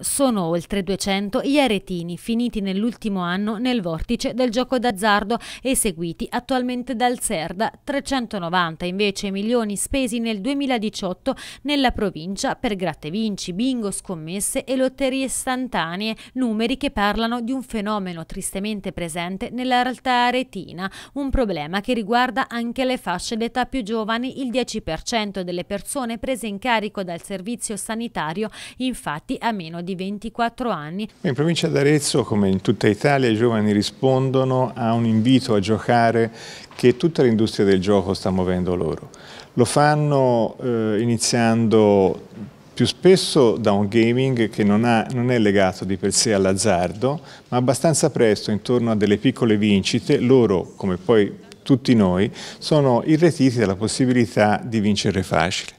Sono oltre 200 gli aretini finiti nell'ultimo anno nel vortice del gioco d'azzardo eseguiti attualmente dal Serda, 390 invece milioni spesi nel 2018 nella provincia per gratte vinci, bingo, scommesse e lotterie istantanee, numeri che parlano di un fenomeno tristemente presente nella realtà aretina, un problema che riguarda anche le fasce d'età più giovani, il 10% delle persone prese in carico dal servizio sanitario infatti ha meno di di 24 anni. In provincia d'Arezzo, come in tutta Italia, i giovani rispondono a un invito a giocare che tutta l'industria del gioco sta muovendo loro. Lo fanno eh, iniziando più spesso da un gaming che non, ha, non è legato di per sé all'azzardo, ma abbastanza presto, intorno a delle piccole vincite, loro, come poi tutti noi, sono irretiti dalla possibilità di vincere facile.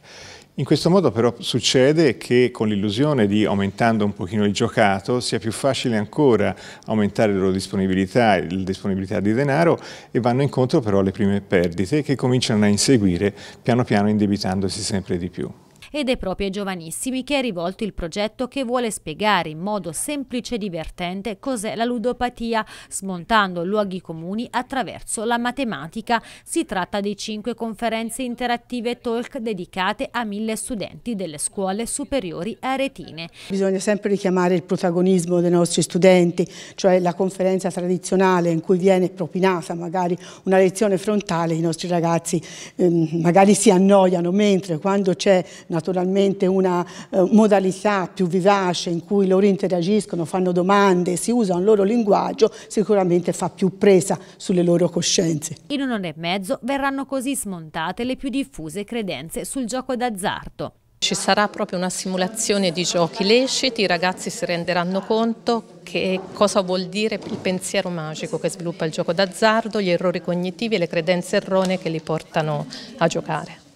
In questo modo però succede che con l'illusione di aumentando un pochino il giocato sia più facile ancora aumentare la loro disponibilità, la disponibilità di denaro e vanno incontro però alle prime perdite che cominciano a inseguire piano piano indebitandosi sempre di più ed è proprio ai giovanissimi che è rivolto il progetto che vuole spiegare in modo semplice e divertente cos'è la ludopatia, smontando luoghi comuni attraverso la matematica. Si tratta di cinque conferenze interattive talk dedicate a mille studenti delle scuole superiori aretine. Bisogna sempre richiamare il protagonismo dei nostri studenti, cioè la conferenza tradizionale in cui viene propinata magari una lezione frontale, i nostri ragazzi ehm, magari si annoiano, mentre quando c'è una naturalmente una eh, modalità più vivace in cui loro interagiscono, fanno domande, si usa un loro linguaggio, sicuramente fa più presa sulle loro coscienze. In un'ora e mezzo verranno così smontate le più diffuse credenze sul gioco d'azzardo. Ci sarà proprio una simulazione di giochi leciti, i ragazzi si renderanno conto che cosa vuol dire il pensiero magico che sviluppa il gioco d'azzardo, gli errori cognitivi e le credenze erronee che li portano a giocare.